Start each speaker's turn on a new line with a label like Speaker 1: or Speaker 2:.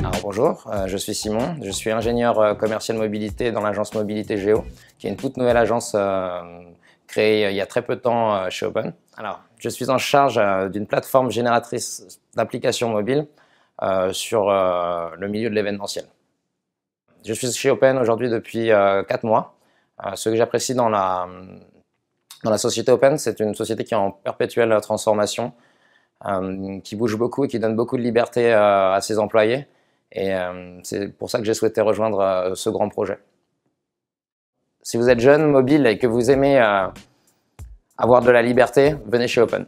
Speaker 1: Alors bonjour, euh, je suis Simon, je suis ingénieur euh, commercial mobilité dans l'agence Mobilité Géo, qui est une toute nouvelle agence euh, créée il y a très peu de temps chez Open. Alors, je suis en charge d'une plateforme génératrice d'applications mobiles sur le milieu de l'événementiel. Je suis chez Open aujourd'hui depuis 4 mois. ce que j'apprécie dans la, dans la société Open, c'est une société qui est en perpétuelle transformation, qui bouge beaucoup et qui donne beaucoup de liberté à ses employés. Et euh, c'est pour ça que j'ai souhaité rejoindre euh, ce grand projet. Si vous êtes jeune, mobile et que vous aimez euh, avoir de la liberté, venez chez Open.